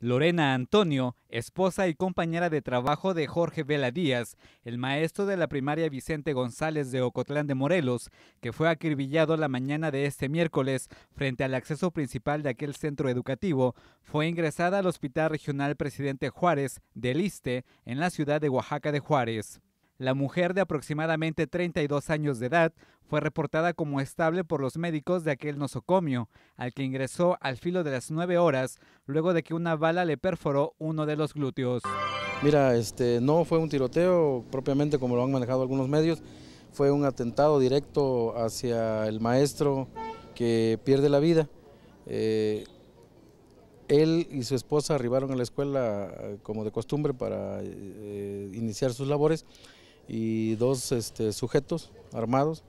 Lorena Antonio, esposa y compañera de trabajo de Jorge Vela Díaz, el maestro de la primaria Vicente González de Ocotlán de Morelos, que fue acribillado la mañana de este miércoles frente al acceso principal de aquel centro educativo, fue ingresada al Hospital Regional Presidente Juárez del ISTE en la ciudad de Oaxaca de Juárez. La mujer de aproximadamente 32 años de edad fue reportada como estable por los médicos de aquel nosocomio, al que ingresó al filo de las 9 horas luego de que una bala le perforó uno de los glúteos. Mira, este no fue un tiroteo propiamente como lo han manejado algunos medios, fue un atentado directo hacia el maestro que pierde la vida. Eh, él y su esposa arribaron a la escuela eh, como de costumbre para eh, iniciar sus labores y dos este, sujetos armados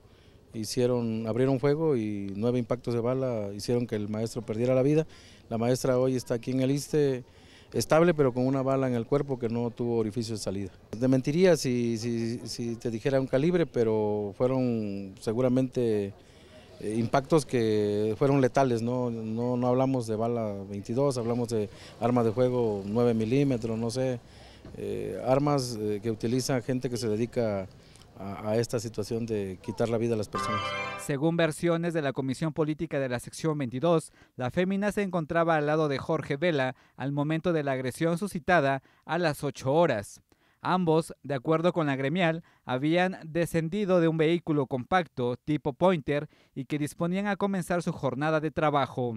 hicieron, abrieron fuego y nueve impactos de bala hicieron que el maestro perdiera la vida. La maestra hoy está aquí en el ISTE, estable, pero con una bala en el cuerpo que no tuvo orificio de salida. Te mentiría si, te dijera un calibre, pero fueron seguramente eh, impactos que fueron letales, ¿no? No, no hablamos de bala 22, hablamos de arma de fuego 9 milímetros, no sé, eh, armas eh, que utiliza gente que se dedica a, a esta situación de quitar la vida a las personas. Según versiones de la Comisión Política de la Sección 22, la fémina se encontraba al lado de Jorge Vela al momento de la agresión suscitada a las 8 horas. Ambos, de acuerdo con la gremial, habían descendido de un vehículo compacto tipo Pointer y que disponían a comenzar su jornada de trabajo.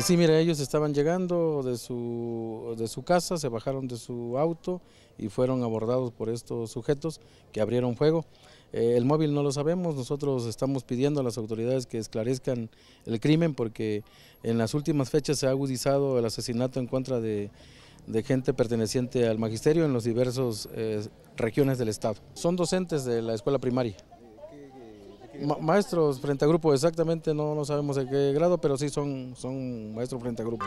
Sí, mira, ellos estaban llegando de su, de su casa, se bajaron de su auto y fueron abordados por estos sujetos que abrieron fuego. Eh, el móvil no lo sabemos, nosotros estamos pidiendo a las autoridades que esclarezcan el crimen porque en las últimas fechas se ha agudizado el asesinato en contra de, gente perteneciente al magisterio en las diversas eh, regiones del estado. Son docentes de la escuela primaria maestros frente a grupo, exactamente, no, no sabemos en qué grado, pero sí son, son maestros frente a grupo.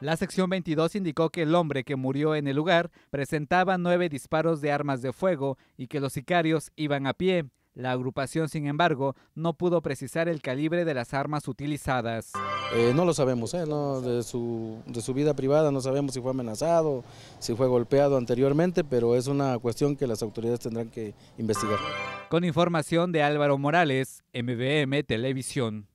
La sección 22 indicó que el hombre que murió en el lugar presentaba nueve disparos de armas de fuego y que los sicarios iban a pie. La agrupación, sin embargo, no pudo precisar el calibre de las armas utilizadas. Eh, no lo sabemos, eh, de, su, vida privada no sabemos si fue amenazado, si fue golpeado anteriormente, pero es una cuestión que las autoridades tendrán que investigar. Con información de Álvaro Morales, MBM Televisión.